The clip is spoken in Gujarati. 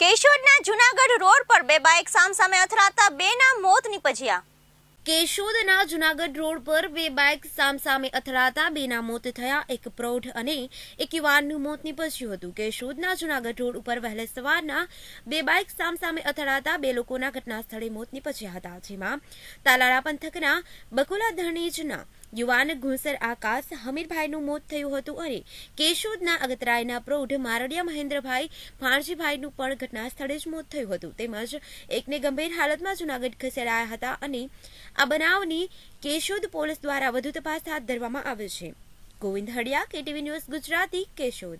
કેશોદના જુનાગઢ રોડ પર બે બાઇક સામસામે અથડાતા બેના મોત નીપજ્યા કેશોદના જુનાગઢ રોડ પર બે બાઇક સામસામે અથડાતા બેના મોત થયા એક પ્રૌઢ અને એક યુવાનનું મોત નિપજ્યું હતું કેશોદના જુનાગઢ રોડ ઉપર વહેલે સવારના બે બાઇક સામસામે અથડાતા બે લોકોના ઘટના સ્થળે મોત નીપજ્યા હતા જેમાં તાલાળા પંથકના બકુલા ધણીજના યુવાન ગુણસર આકાશ હમીરભાઈનું મોત થયું હતું અને કેશોદના અગતરાયના પ્રૌઢ મારડિયા મહેન્દ્રભાઈ ફાણજીભાઈનું પણ ઘટના સ્થળે જ મોત થયું હતું તેમજ એકને ગંભીર હાલતમાં જૂનાગઢ ખસેડાયા હતા અને આ બનાવની કેશોદ પોલીસ દ્વારા વધુ તપાસ હાથ ધરવામાં આવે છે ગોવિંદ હડિયા કેટીવી ન્યૂઝ ગુજરાતી કેશોદ